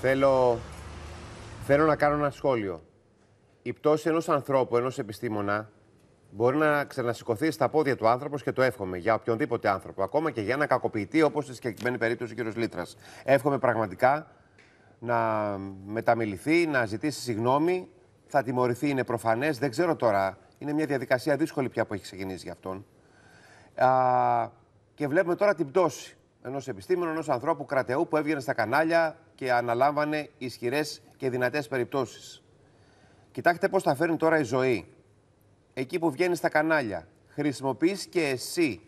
Θέλω, θέλω να κάνω ένα σχόλιο. Η πτώση ενός ανθρώπου, ενός επιστήμονα, μπορεί να ξανασηκωθεί στα πόδια του άνθρωπος και το εύχομαι για οποιονδήποτε άνθρωπο. Ακόμα και για ένα κακοποιητή, όπως στη συγκεκριμένη περίπτωση ο κ. Λίτρας. Εύχομαι πραγματικά να μεταμιληθεί, να ζητήσει συγγνώμη. Θα τιμωρηθεί, είναι προφανές. Δεν ξέρω τώρα. Είναι μια διαδικασία δύσκολη πια που έχει ξεκινήσει για αυτόν. Α, και βλέπουμε τώρα την πτώση ενός επιστήμονου, ενός ανθρώπου κρατεού που έβγαινε στα κανάλια και αναλάμβανε ισχυρές και δυνατές περιπτώσεις. Κοιτάξτε πώς τα φέρνει τώρα η ζωή. Εκεί που βγαίνει στα κανάλια, χρησιμοποιείς και εσύ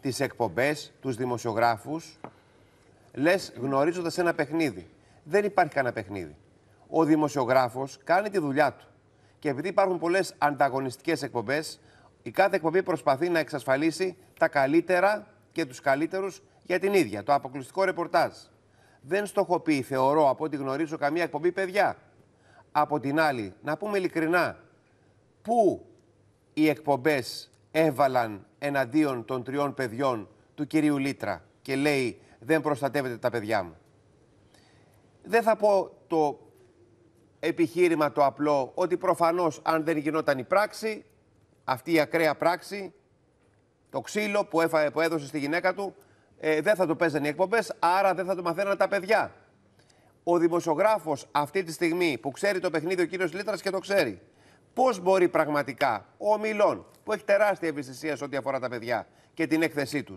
τις εκπομπές, τους δημοσιογράφους, λες γνωρίζοντας ένα παιχνίδι. Δεν υπάρχει κανένα παιχνίδι. Ο δημοσιογράφος κάνει τη δουλειά του. Και επειδή υπάρχουν πολλές ανταγωνιστικές εκπομπές, η κάθε εκπομπή προσπαθεί να εξασφαλίσει τα καλύτερα και τους καλύτερους για την ίδια, το αποκλειστικό ρεπορτάζ. Δεν στοχοποιεί, θεωρώ, από ό,τι γνωρίζω, καμία εκπομπή παιδιά. Από την άλλη, να πούμε ειλικρινά, πού οι εκπομπές έβαλαν εναντίον των τριών παιδιών του κυρίου Λίτρα και λέει δεν προστατεύετε τα παιδιά μου. Δεν θα πω το επιχείρημα το απλό ότι προφανώς αν δεν γινόταν η πράξη, αυτή η ακραία πράξη, το ξύλο που, που έδωσε στη γυναίκα του, ε, δεν θα το παίζανε οι εκπομπές, άρα δεν θα το μαθαίνανε τα παιδιά. Ο δημοσιογράφος αυτή τη στιγμή που ξέρει το παιχνίδι ο κύριος Λίτρας και το ξέρει, πώς μπορεί πραγματικά ο Μιλόν, που έχει τεράστια ευαισθησία σε ό,τι αφορά τα παιδιά και την έκθεσή τους,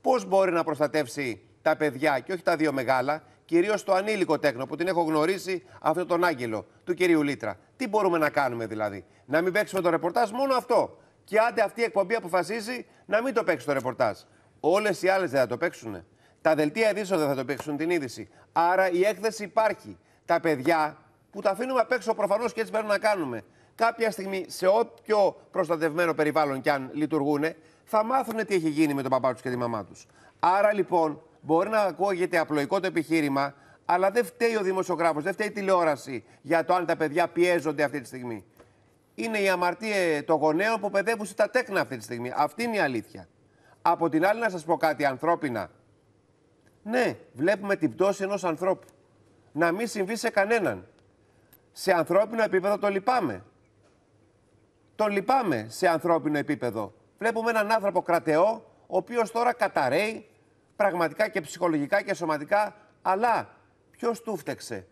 πώς μπορεί να προστατεύσει τα παιδιά και όχι τα δύο μεγάλα, κυρίως το ανήλικο τέκνο που την έχω γνωρίσει, αυτόν τον άγγελο του κυρίου Λίτρα. Τι μπορούμε να κάνουμε δηλαδή, να μην παίξουμε το ρεπορτάζ, μόνο αυτό. Και άντε αυτή η εκπομπή αποφασίζει να μην το παίξει το ρεπορτάζ. Όλες οι άλλες δεν θα το παίξουν. Τα δελτία ειδήσεων δεν θα το παίξουν την είδηση. Άρα η έκθεση υπάρχει. Τα παιδιά που τα αφήνουμε απ' έξω προφανώς και έτσι πρέπει να κάνουμε. Κάποια στιγμή, σε όποιο προστατευμένο περιβάλλον και αν λειτουργούν, θα μάθουν τι έχει γίνει με τον παπά τους και τη μαμά τους. Άρα λοιπόν, μπορεί να ακούγεται απλοϊκό το επιχείρημα, αλλά δεν φταίει ο δημοσιογράφος, δεν φταίει η τηλεόραση για το αν τα παιδιά πιέζονται αυτή τη στιγμή. Είναι η αμαρτία των γονέων που παιδεύουν τα τέκνα αυτή τη στιγμή. Αυτή είναι η αλήθεια. Από την άλλη, να σας πω κάτι ανθρώπινα. Ναι, βλέπουμε την πτώση ενός ανθρώπου. Να μην συμβεί σε κανέναν. Σε ανθρώπινο επίπεδο το λυπάμαι. Το λυπάμαι σε ανθρώπινο επίπεδο. Βλέπουμε έναν άνθρωπο κρατεό, ο οποίος τώρα καταραίει πραγματικά και ψυχολογικά και σωματικά. Αλλά ποιος του φταίξε.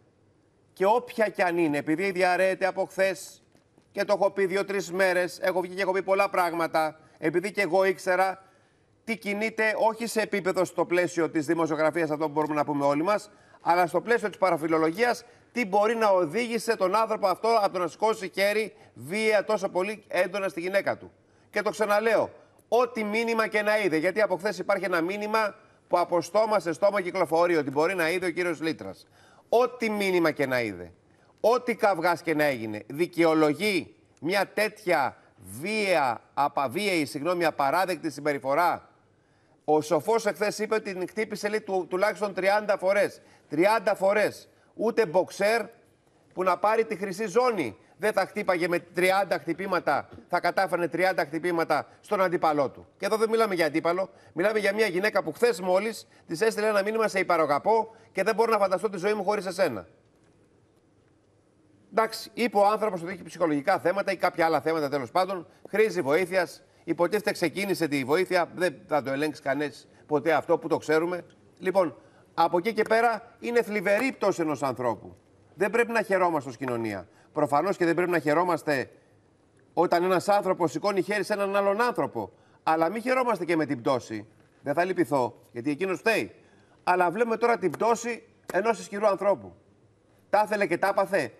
Και όποια κι αν είναι, επειδή διαραίεται από χθες και το έχω πει δύο-τρει μέρες, έχω βγει και έχω πει πολλά πράγματα, επειδή και εγώ ήξερα τι κινείται όχι σε επίπεδο στο πλαίσιο της δημοσιογραφίας, αυτό που μπορούμε να πούμε όλοι μας, αλλά στο πλαίσιο της παραφιλολογίας, τι μπορεί να οδήγησε τον άνθρωπο αυτό από το να σηκώσει χέρι βία τόσο πολύ έντονα στη γυναίκα του. Και το ξαναλέω, ό,τι μήνυμα και να είδε. Γιατί από χθες υπάρχει ένα μήνυμα που από στόμα σε στόμα κυκλοφορεί ότι μπορεί να είδε ο κύριος Λίτρας. Ό,τι μήνυμα και να είδε, ό,τι καυγάς και να έγινε, δικαιολογεί μια τέτοια βία, απαβίαιη, συγγνώμη, απαράδεκτη συμπεριφορά ο σοφός εχθές είπε ότι την χτύπησε λέει, τουλάχιστον 30 φορέ. 30 φορές. Ούτε μποξέρ που να πάρει τη χρυσή ζώνη δεν θα χτύπαγε με 30 χτυπήματα, θα κατάφερνε 30 χτυπήματα στον αντίπαλό του. Και εδώ δεν μιλάμε για αντίπαλο. Μιλάμε για μια γυναίκα που χθες μόλις της έστειλε ένα μήνυμα σε υπαρογαπώ και δεν μπορώ να φανταστώ τη ζωή μου χωρίς εσένα. Εντάξει, είπε ο άνθρωπος ότι έχει ψυχολογικά θέματα ή κάποια άλλα θέματα τέλος πάντων, χρήζει βοήθειας, Υποτίθεται ξεκίνησε τη βοήθεια. Δεν θα το ελέγξει κανείς ποτέ αυτό που το ξέρουμε. Λοιπόν, από εκεί και πέρα είναι θλιβερή πτώση ενός ανθρώπου. Δεν πρέπει να χαιρόμαστε ως κοινωνία. Προφανώς και δεν πρέπει να χαιρόμαστε όταν ένας άνθρωπος σηκώνει χέρι σε έναν άλλον άνθρωπο. Αλλά μην χαιρόμαστε και με την πτώση. Δεν θα λυπηθώ, γιατί εκείνος φταίει. Αλλά βλέπουμε τώρα την πτώση ενός ισχυρού ανθρώπου. Τα ήθελε και τα έπαθε.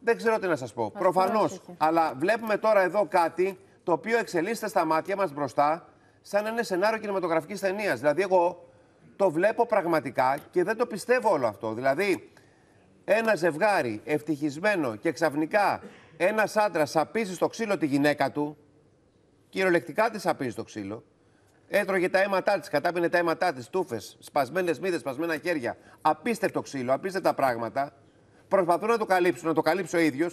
Δεν ξέρω τι να σας πω. Προφανώ. Αλλά βλέπουμε τώρα εδώ κάτι το οποίο εξελίσσεται στα μάτια μας μπροστά, σαν ένα σενάριο κινηματογραφικής ταινίας. Δηλαδή, εγώ το βλέπω πραγματικά και δεν το πιστεύω όλο αυτό. Δηλαδή, ένα ζευγάρι ευτυχισμένο και ξαφνικά ένας άντρας σαπίζει στο ξύλο τη γυναίκα του, κυριολεκτικά τη σαπίζει στο ξύλο, έτρωγε τα αίματά της, κατάπινε τα αίματά της, τούφες, σπασμένες μύδες, σπασμένα χέρια, απίστευτο ξύλο, απίστευτα πράγματα. Προσπαθούν να το καλύψουν, να το καλύψει ο ίδιος.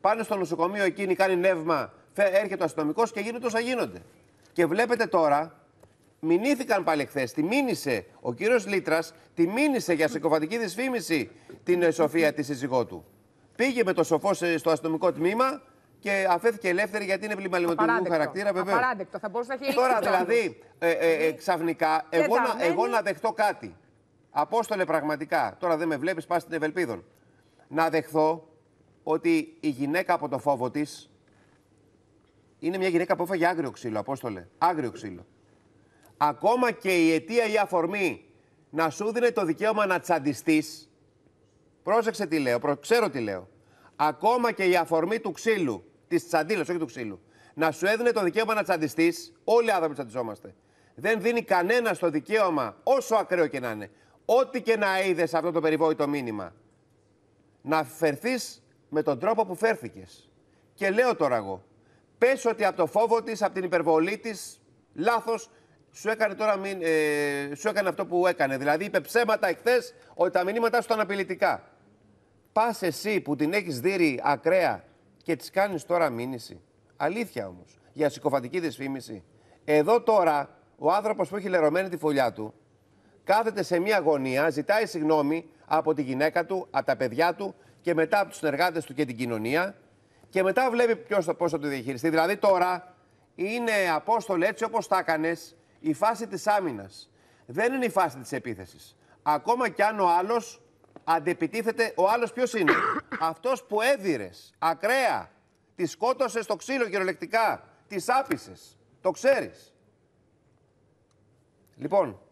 Πάνε στο νοσοκομείο, εκείνη κάνει νεύμα έρχεται ο αστυνομικός και γίνονται όσα γίνονται. Και βλέπετε τώρα, μηνύθηκαν πάλι χθες. Τη μήνυσε ο κύριος Λίτρας, τη μήνυσε για συκοφαντική δυσφήμιση την ε, Σοφία, τη σύζυγό του. Πήγε με το σοφό στο αστυνομικό τμήμα και αφέθηκε ελεύθερη γιατί είναι πλημαλιματικού χαρακτήρα, βέβαια. Απαράδεκτο, θα μπορούσε να έχει Τώρα δηλαδή, ε, ε, ε, ε ξαφνικά, εγώ να, εγώ να δεχτώ κάτι. Απόστολε πραγματικά, τώρα δεν με βλέπεις, πας στην Ευελπίδων. Να δεχθώ ότι η γυναίκα από το φόβο της είναι μια γυναίκα που έφαγε άγριο ξύλο, Απόστολε. Άγριο ξύλο. Ακόμα και η αιτία ή αφορμή να σου δίνει το δικαίωμα να τσαντιστείς. Πρόσεξε τι λέω, προ... ξέρω τι λέω. Ακόμα και η αφορμή του ξύλου, της τσαντίλας, όχι του ξύλου, να σου έδινε το δικαίωμα να τσαντιστείς. Όλοι οι άνθρωποι τσαντιζόμαστε. Δεν δίνει κανένας το δικαίωμα, όσο ακραίο και να είναι, ό,τι και να είδες αυτό το περιβόητο μήνυμα, να φερθείς με τον τρόπο που φέρθηκες. Και λέω τώρα εγώ, Πες ότι από το φόβο της, από την υπερβολή της, λάθος, σου έκανε τώρα μην, ε, σου έκανε αυτό που έκανε. Δηλαδή, είπε ψέματα εχθές ότι τα μηνύματά σου ήταν απειλητικά. Πας εσύ που την έχεις δει ακραία και της κάνεις τώρα μήνυση. Αλήθεια όμως. Για συκοφαντική δυσφήμιση. Εδώ τώρα ο άνθρωπος που έχει λερωμένη τη φωλιά του κάθεται σε μια αγωνία, ζητάει συγγνώμη από τη γυναίκα του, από τα παιδιά του και μετά από τους συνεργάτες του και την κοινωνία και μετά βλέπει ποιος το πώς θα το διαχειριστεί. Δηλαδή τώρα είναι απόστολο έτσι όπως τα έκανες η φάση της άμυνας. Δεν είναι η φάση της επίθεσης. Ακόμα κι αν ο άλλος αντεπιτίθεται, ο άλλος ποιος είναι. Αυτός που έδιρε ακραία, τη σκότωσε στο ξύλο κυριολεκτικά, τη άπησες. Το ξέρεις. Λοιπόν,